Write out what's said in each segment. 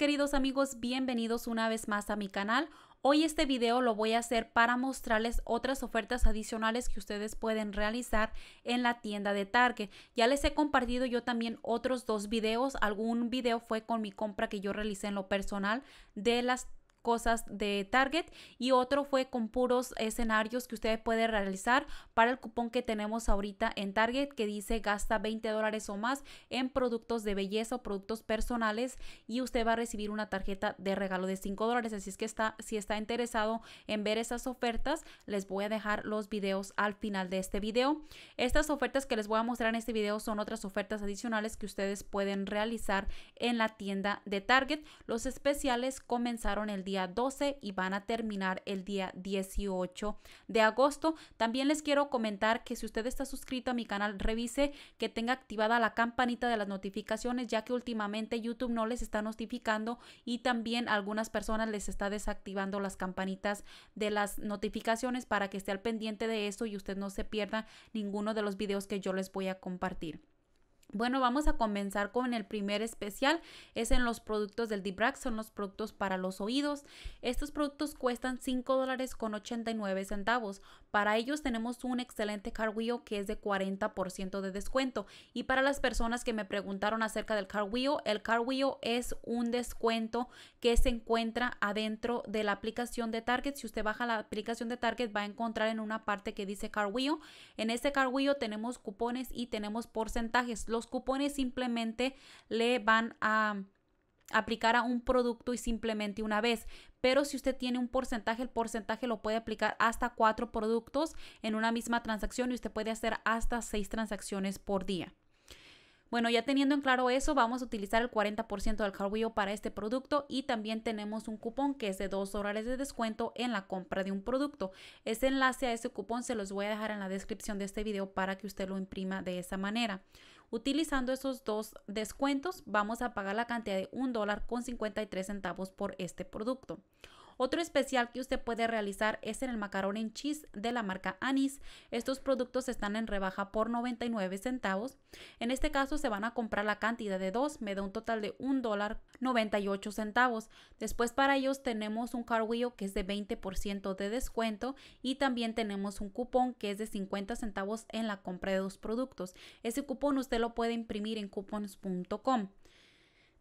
queridos amigos, bienvenidos una vez más a mi canal. Hoy este video lo voy a hacer para mostrarles otras ofertas adicionales que ustedes pueden realizar en la tienda de Target. Ya les he compartido yo también otros dos videos. Algún video fue con mi compra que yo realicé en lo personal de las cosas de Target y otro fue con puros escenarios que usted puede realizar para el cupón que tenemos ahorita en Target que dice gasta 20 dólares o más en productos de belleza o productos personales y usted va a recibir una tarjeta de regalo de 5 dólares así es que está si está interesado en ver esas ofertas les voy a dejar los videos al final de este video estas ofertas que les voy a mostrar en este video son otras ofertas adicionales que ustedes pueden realizar en la tienda de Target los especiales comenzaron el día 12 y van a terminar el día 18 de agosto. También les quiero comentar que si usted está suscrito a mi canal, revise que tenga activada la campanita de las notificaciones, ya que últimamente YouTube no les está notificando y también algunas personas les está desactivando las campanitas de las notificaciones para que esté al pendiente de eso y usted no se pierda ninguno de los videos que yo les voy a compartir. Bueno, vamos a comenzar con el primer especial. Es en los productos del d son los productos para los oídos. Estos productos cuestan 5 dólares con 89 centavos. Para ellos tenemos un excelente car que es de 40% de descuento. Y para las personas que me preguntaron acerca del car el car es un descuento que se encuentra adentro de la aplicación de Target. Si usted baja la aplicación de Target va a encontrar en una parte que dice car En este car tenemos cupones y tenemos porcentajes los cupones simplemente le van a aplicar a un producto y simplemente una vez. Pero si usted tiene un porcentaje, el porcentaje lo puede aplicar hasta cuatro productos en una misma transacción y usted puede hacer hasta seis transacciones por día. Bueno, ya teniendo en claro eso, vamos a utilizar el 40% del carwheel para este producto y también tenemos un cupón que es de 2 dólares de descuento en la compra de un producto. Ese enlace a ese cupón se los voy a dejar en la descripción de este video para que usted lo imprima de esa manera. Utilizando esos dos descuentos, vamos a pagar la cantidad de un dólar con 53 centavos por este producto. Otro especial que usted puede realizar es en el macarón en cheese de la marca Anis. Estos productos están en rebaja por 99 centavos. En este caso se van a comprar la cantidad de dos, me da un total de un dólar centavos. Después para ellos tenemos un carwheel que es de 20% de descuento y también tenemos un cupón que es de 50 centavos en la compra de dos productos. Ese cupón usted lo puede imprimir en coupons.com.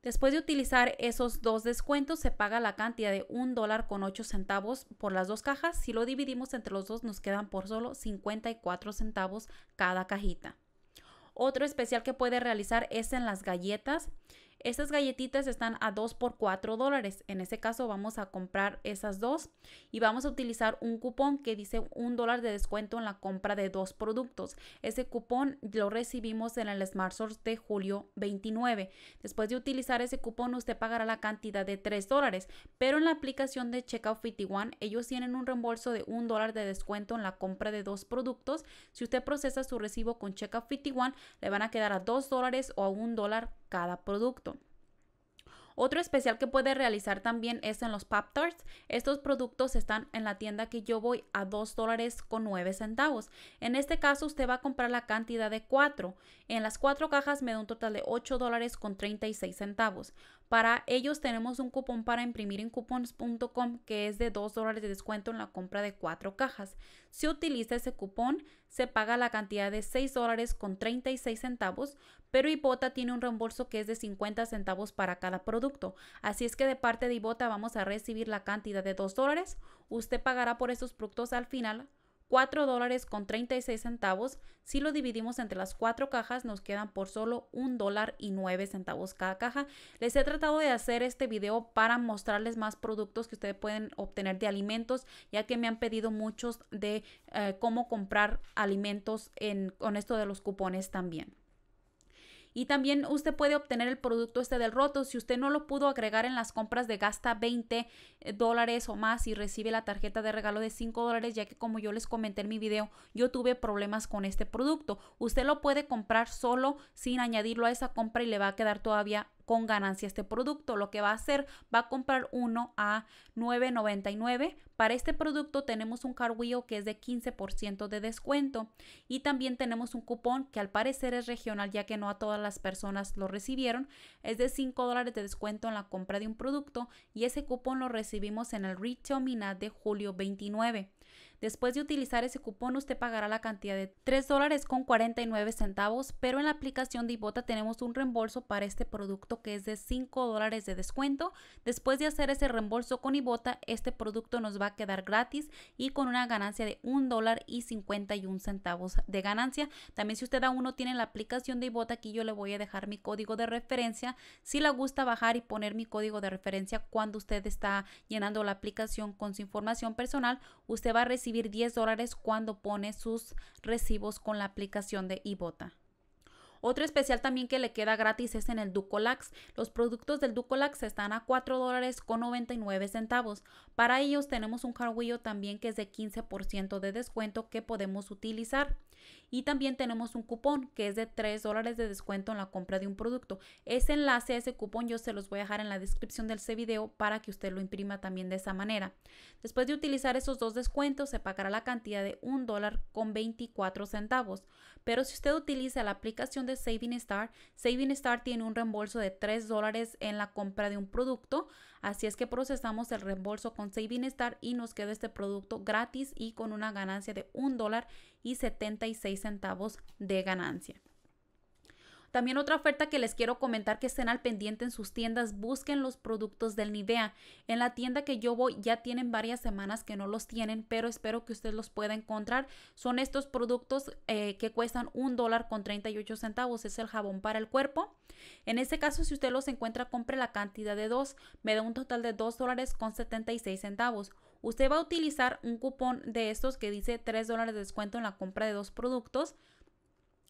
Después de utilizar esos dos descuentos, se paga la cantidad de un dólar con centavos por las dos cajas. Si lo dividimos entre los dos, nos quedan por solo 54 centavos cada cajita. Otro especial que puede realizar es en las galletas. Estas galletitas están a 2 por 4 dólares. En ese caso vamos a comprar esas dos y vamos a utilizar un cupón que dice un dólar de descuento en la compra de dos productos. Ese cupón lo recibimos en el SmartSource de julio 29. Después de utilizar ese cupón usted pagará la cantidad de 3 dólares, pero en la aplicación de Checkout 51 ellos tienen un reembolso de un dólar de descuento en la compra de dos productos. Si usted procesa su recibo con Checkout 51 le van a quedar a 2 dólares o a un dólar cada producto. Otro especial que puede realizar también es en los Pop Tarts. Estos productos están en la tienda que yo voy a 2 dólares con 9 centavos. En este caso usted va a comprar la cantidad de 4. En las 4 cajas me da un total de 8 dólares con 36 centavos. Para ellos tenemos un cupón para imprimir en cupons.com que es de 2 dólares de descuento en la compra de 4 cajas. Si utiliza ese cupón, se paga la cantidad de 6 dólares con 36 centavos, pero Ibota tiene un reembolso que es de 50 centavos para cada producto. Así es que de parte de Ibota vamos a recibir la cantidad de 2 dólares. Usted pagará por esos productos al final 4 dólares con 36 centavos. Si lo dividimos entre las cuatro cajas, nos quedan por solo un dólar y 9 centavos cada caja. Les he tratado de hacer este video para mostrarles más productos que ustedes pueden obtener de alimentos, ya que me han pedido muchos de eh, cómo comprar alimentos con esto de los cupones también. Y también usted puede obtener el producto este del roto. Si usted no lo pudo agregar en las compras de gasta 20 eh, dólares o más y recibe la tarjeta de regalo de 5 dólares, ya que como yo les comenté en mi video, yo tuve problemas con este producto. Usted lo puede comprar solo sin añadirlo a esa compra y le va a quedar todavía con ganancia este producto. Lo que va a hacer, va a comprar uno a 9.99. Para este producto tenemos un carguillo que es de 15% de descuento y también tenemos un cupón que al parecer es regional ya que no a todas las personas lo recibieron. Es de 5 de descuento en la compra de un producto y ese cupón lo recibimos en el Retail Minat de julio 29. Después de utilizar ese cupón, usted pagará la cantidad de 3 dólares con 49 centavos, pero en la aplicación de Ibota tenemos un reembolso para este producto que es de 5 dólares de descuento. Después de hacer ese reembolso con Ibota, este producto nos va a quedar gratis y con una ganancia de 1 dólar y 51 centavos de ganancia. También si usted aún no tiene la aplicación de Ibota, aquí yo le voy a dejar mi código de referencia. Si le gusta bajar y poner mi código de referencia cuando usted está llenando la aplicación con su información personal, usted va a recibir recibir 10 dólares cuando pone sus recibos con la aplicación de iBota. Otro especial también que le queda gratis es en el Ducolax. Los productos del Ducolax están a $4.99. con Para ellos tenemos un carguillo también que es de 15% de descuento que podemos utilizar. Y también tenemos un cupón que es de 3 dólares de descuento en la compra de un producto. Ese enlace ese cupón yo se los voy a dejar en la descripción del este video para que usted lo imprima también de esa manera. Después de utilizar esos dos descuentos se pagará la cantidad de $1.24. con Pero si usted utiliza la aplicación de Saving Star. Saving Star tiene un reembolso de 3 dólares en la compra de un producto, así es que procesamos el reembolso con Saving Star y nos queda este producto gratis y con una ganancia de 1 dólar y 76 centavos de ganancia. También otra oferta que les quiero comentar que estén al pendiente en sus tiendas, busquen los productos del Nivea. En la tienda que yo voy ya tienen varias semanas que no los tienen, pero espero que usted los pueda encontrar. Son estos productos eh, que cuestan un dólar con 38 centavos, es el jabón para el cuerpo. En este caso, si usted los encuentra, compre la cantidad de dos, me da un total de dos dólares con 76 centavos. Usted va a utilizar un cupón de estos que dice 3 dólares de descuento en la compra de dos productos.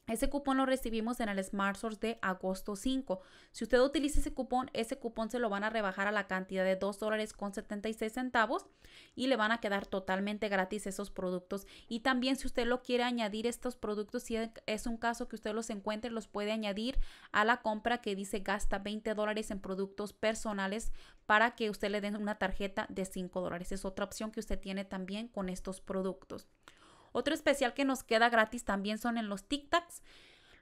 Ese cupón lo recibimos en el Smart de agosto 5. Si usted utiliza ese cupón, ese cupón se lo van a rebajar a la cantidad de 2 dólares con 76 centavos y le van a quedar totalmente gratis esos productos. Y también si usted lo quiere añadir estos productos, si es un caso que usted los encuentre, los puede añadir a la compra que dice gasta 20 dólares en productos personales para que usted le den una tarjeta de 5 dólares. Es otra opción que usted tiene también con estos productos. Otro especial que nos queda gratis también son en los Tic Tacs.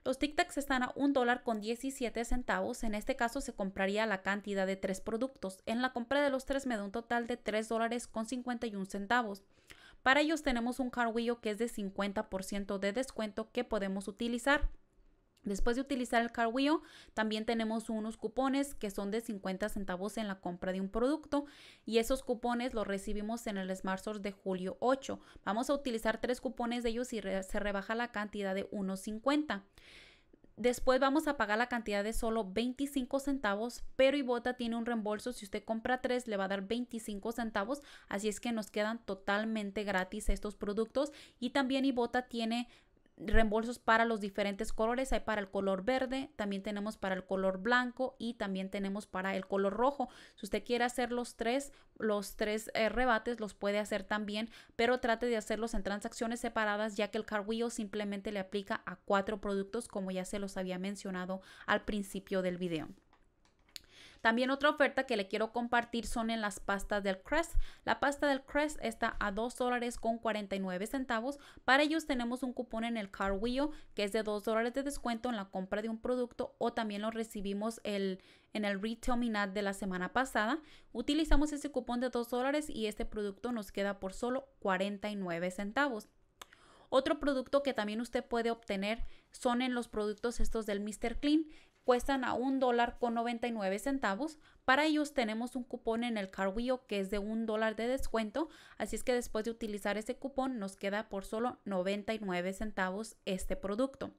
Los Tic Tacs están a un dólar con centavos. En este caso se compraría la cantidad de tres productos. En la compra de los tres me da un total de $3.51. dólares con centavos. Para ellos tenemos un carguillo que es de 50% de descuento que podemos utilizar. Después de utilizar el CarWheel, también tenemos unos cupones que son de 50 centavos en la compra de un producto y esos cupones los recibimos en el Smart de julio 8. Vamos a utilizar tres cupones de ellos y se rebaja la cantidad de 1.50. Después vamos a pagar la cantidad de solo 25 centavos, pero Ibota tiene un reembolso. Si usted compra tres, le va a dar 25 centavos. Así es que nos quedan totalmente gratis estos productos. Y también Ibota tiene reembolsos para los diferentes colores. Hay para el color verde, también tenemos para el color blanco y también tenemos para el color rojo. Si usted quiere hacer los tres, los tres eh, rebates, los puede hacer también, pero trate de hacerlos en transacciones separadas, ya que el car simplemente le aplica a cuatro productos, como ya se los había mencionado al principio del video. También otra oferta que le quiero compartir son en las pastas del Crest. La pasta del Crest está a 2 dólares con 49 centavos. Para ellos tenemos un cupón en el Car Wheel que es de 2 dólares de descuento en la compra de un producto o también lo recibimos el, en el Retail Minat de la semana pasada. Utilizamos ese cupón de 2 dólares y este producto nos queda por solo 49 centavos. Otro producto que también usted puede obtener son en los productos estos del Mr. Clean cuestan a un dólar con 99 centavos. Para ellos tenemos un cupón en el Carwheel que es de un dólar de descuento, así es que después de utilizar ese cupón nos queda por solo 99 centavos este producto.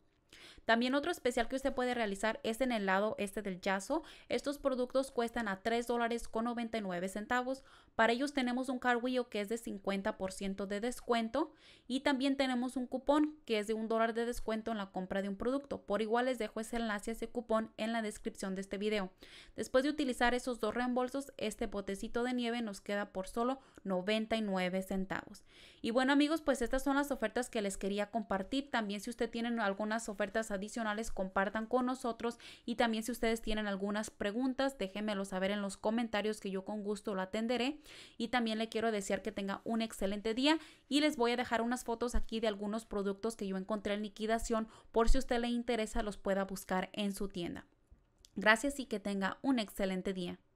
También otro especial que usted puede realizar es en el lado este del yazo. Estos productos cuestan a 3.99 dólares con 99 centavos. Para ellos tenemos un carguillo que es de 50% de descuento y también tenemos un cupón que es de un dólar de descuento en la compra de un producto. Por igual les dejo ese enlace a ese cupón en la descripción de este video. Después de utilizar esos dos reembolsos, este botecito de nieve nos queda por solo 99 centavos. Y bueno amigos, pues estas son las ofertas que les quería compartir. También si usted tiene algunas ofertas ofertas adicionales, compartan con nosotros y también si ustedes tienen algunas preguntas, déjenmelo saber en los comentarios que yo con gusto lo atenderé y también le quiero desear que tenga un excelente día y les voy a dejar unas fotos aquí de algunos productos que yo encontré en liquidación por si usted le interesa los pueda buscar en su tienda. Gracias y que tenga un excelente día.